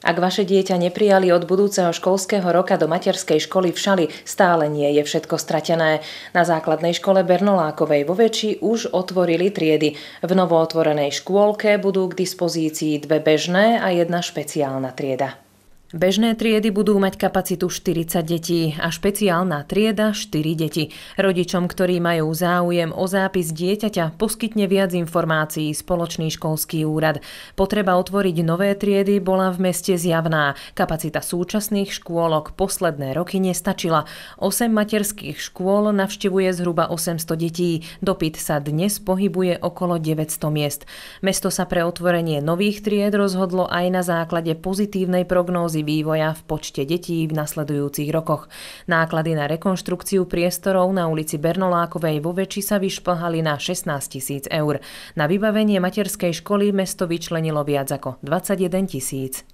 Ak vaše dieťa neprijali od budúceho školského roka do materskej školy v Šali, stále nie je všetko stratené. Na základnej škole Bernolákovej vo Veči už otvorili triedy. V novootvorenej škôlke budú k dispozícii dve bežné a jedna špeciálna trieda. Bežné triedy budú mať kapacitu 40 detí a špeciálna trieda 4 deti. Rodičom, ktorí majú záujem o zápis dieťaťa, poskytne viac informácií spoločný školský úrad. Potreba otvoriť nové triedy bola v meste zjavná. Kapacita súčasných škôlok posledné roky nestačila. 8 materských škôl navštevuje zhruba 800 detí. Dopyt sa dnes pohybuje okolo 900 miest. Mesto sa pre otvorenie nových tried rozhodlo aj na základe pozitívnej prognózy prognozy vývoja v počte detí v nasledujúcich rokoch. Náklady na rekonštrukciu priestorov na ulici Bernolákovej vo väčši sa vyšplhali na 16 tisíc eur. Na vybavenie materskej školy mesto vyčlenilo viac ako 21 tisíc.